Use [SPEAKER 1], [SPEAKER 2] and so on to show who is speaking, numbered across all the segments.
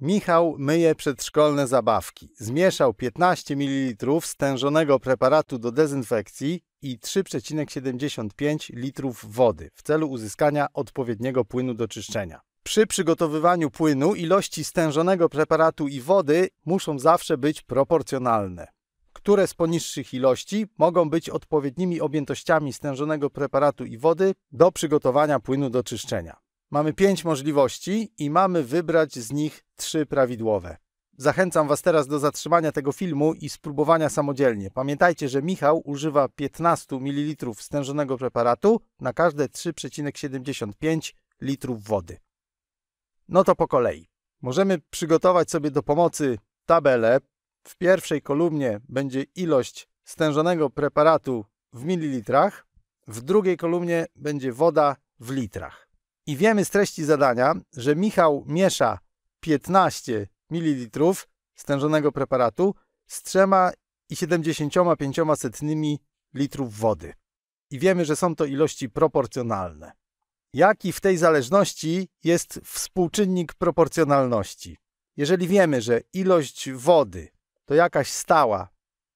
[SPEAKER 1] Michał myje przedszkolne zabawki. Zmieszał 15 ml stężonego preparatu do dezynfekcji i 3,75 litrów wody w celu uzyskania odpowiedniego płynu do czyszczenia. Przy przygotowywaniu płynu ilości stężonego preparatu i wody muszą zawsze być proporcjonalne, które z poniższych ilości mogą być odpowiednimi objętościami stężonego preparatu i wody do przygotowania płynu do czyszczenia. Mamy pięć możliwości i mamy wybrać z nich trzy prawidłowe. Zachęcam Was teraz do zatrzymania tego filmu i spróbowania samodzielnie. Pamiętajcie, że Michał używa 15 ml stężonego preparatu na każde 3,75 litrów wody. No to po kolei. Możemy przygotować sobie do pomocy tabelę. W pierwszej kolumnie będzie ilość stężonego preparatu w mililitrach, w drugiej kolumnie będzie woda w litrach i wiemy z treści zadania, że Michał miesza 15 ml stężonego preparatu z 3,75 litrów wody. I wiemy, że są to ilości proporcjonalne. Jaki w tej zależności jest współczynnik proporcjonalności? Jeżeli wiemy, że ilość wody to jakaś stała,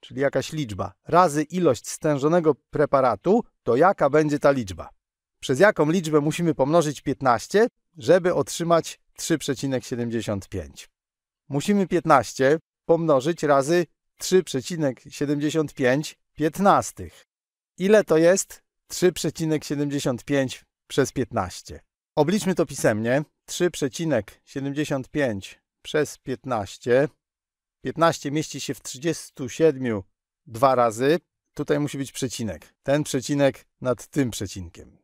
[SPEAKER 1] czyli jakaś liczba, razy ilość stężonego preparatu, to jaka będzie ta liczba? przez jaką liczbę musimy pomnożyć 15, żeby otrzymać 3,75. Musimy 15 pomnożyć razy 3,75 piętnastych. Ile to jest 3,75 przez 15? Obliczmy to pisemnie. 3,75 przez 15. 15 mieści się w 37 dwa razy. Tutaj musi być przecinek. Ten przecinek nad tym przecinkiem.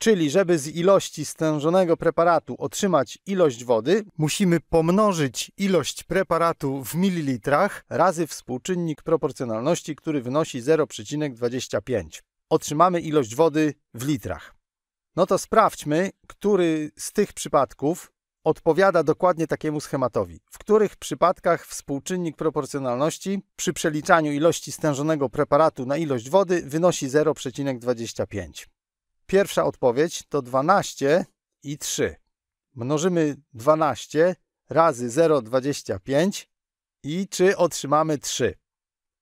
[SPEAKER 1] Czyli, żeby z ilości stężonego preparatu otrzymać ilość wody, musimy pomnożyć ilość preparatu w mililitrach razy współczynnik proporcjonalności, który wynosi 0,25. Otrzymamy ilość wody w litrach. No to sprawdźmy, który z tych przypadków odpowiada dokładnie takiemu schematowi. W których przypadkach współczynnik proporcjonalności przy przeliczaniu ilości stężonego preparatu na ilość wody wynosi 0,25. Pierwsza odpowiedź to 12 i 3. Mnożymy 12 razy 0,25 i czy otrzymamy 3?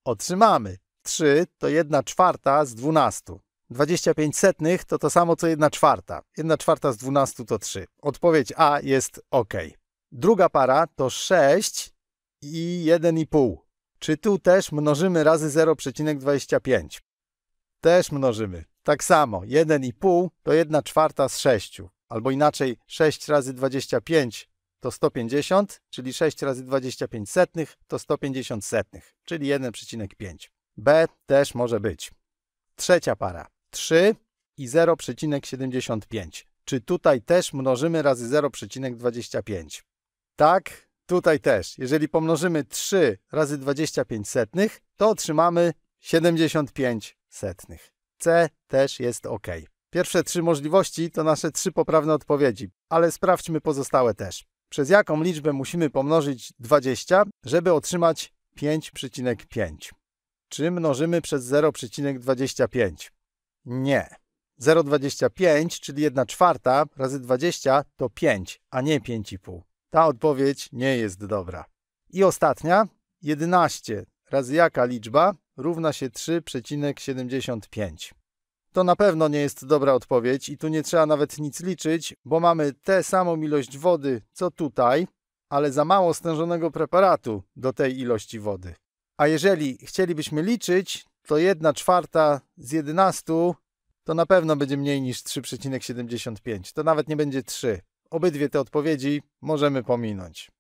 [SPEAKER 1] Otrzymamy. 3 to 1 czwarta z 12. 25 setnych to to samo co 1 czwarta. 1 czwarta z 12 to 3. Odpowiedź A jest OK. Druga para to 6 i 1,5. Czy tu też mnożymy razy 0,25? Też mnożymy. Tak samo 1,5 to 1 czwarta z 6, albo inaczej 6 razy 25 to 150, czyli 6 razy 25 setnych to 150 setnych, czyli 1,5. B też może być. Trzecia para 3 i 0,75. Czy tutaj też mnożymy razy 0,25? Tak, tutaj też. Jeżeli pomnożymy 3 razy 25 setnych, to otrzymamy 75 setnych. C też jest OK. Pierwsze trzy możliwości to nasze trzy poprawne odpowiedzi, ale sprawdźmy pozostałe też. Przez jaką liczbę musimy pomnożyć 20, żeby otrzymać 5,5? Czy mnożymy przez 0,25? Nie. 0,25, czyli 1 czwarta razy 20 to 5, a nie 5,5. Ta odpowiedź nie jest dobra. I ostatnia, 11 razy jaka liczba, równa się 3,75. To na pewno nie jest dobra odpowiedź i tu nie trzeba nawet nic liczyć, bo mamy tę samą ilość wody co tutaj, ale za mało stężonego preparatu do tej ilości wody. A jeżeli chcielibyśmy liczyć, to 1 czwarta z 11 to na pewno będzie mniej niż 3,75. To nawet nie będzie 3. Obydwie te odpowiedzi możemy pominąć.